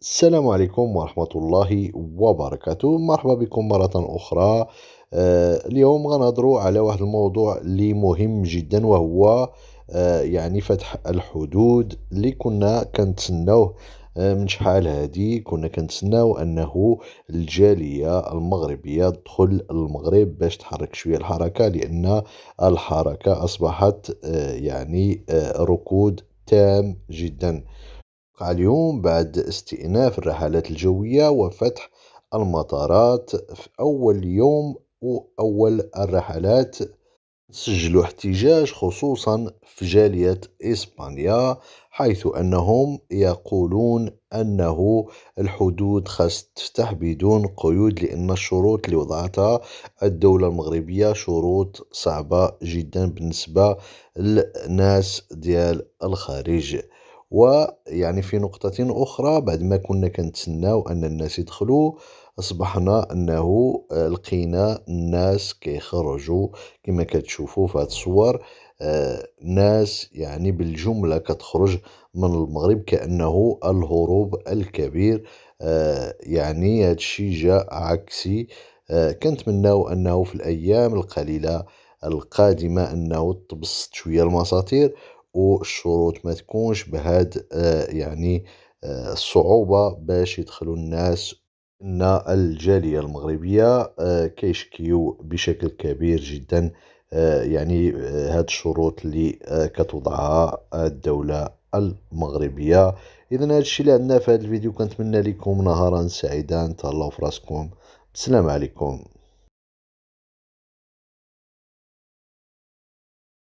السلام عليكم ورحمة الله وبركاته مرحبا بكم مرة أخرى آه، اليوم غنهضروا على واحد الموضوع اللي مهم جدا وهو آه، يعني فتح الحدود اللي كنا كنتسناوه آه، من شحال هادي كنا كنتسناو انه الجاليه المغربيه تدخل المغرب باش تحرك شويه الحركه لان الحركه اصبحت يعني ركود تام جدا وقع اليوم بعد استئناف الرحلات الجوية وفتح المطارات في أول يوم وأول الرحلات سجلوا احتجاج خصوصا في جالية إسبانيا حيث أنهم يقولون أنه الحدود خاص تفتح بدون قيود لأن الشروط اللي وضعتها الدولة المغربية شروط صعبة جدا بالنسبة للناس ديال الخارج ويعني في نقطة أخرى بعد ما كنا كنتسناو أن الناس يدخلوا أصبحنا أنه آه، لقينا الناس كيخرجوا كما كتشوفوا في هاد الصور آه، ناس يعني بالجملة كتخرج من المغرب كأنه الهروب الكبير آه، يعني هذا الشيء جاء عكسي كنت كنتمناو أنه في الأيام القليلة القادمة أنه تبسط شوية المساطير والشروط ما تكونش بهاد آه، يعني آه، الصعوبة باش يدخلوا الناس ان الجالية المغربية آه، كيشكيو بشكل كبير جدا يعني هاد الشروط اللي كتوضعها الدولة المغربية اذا هذا الشيء اللي عندنا في هذا الفيديو كنتمنى لكم نهارا سعيدا تهلاو في راسكم السلام عليكم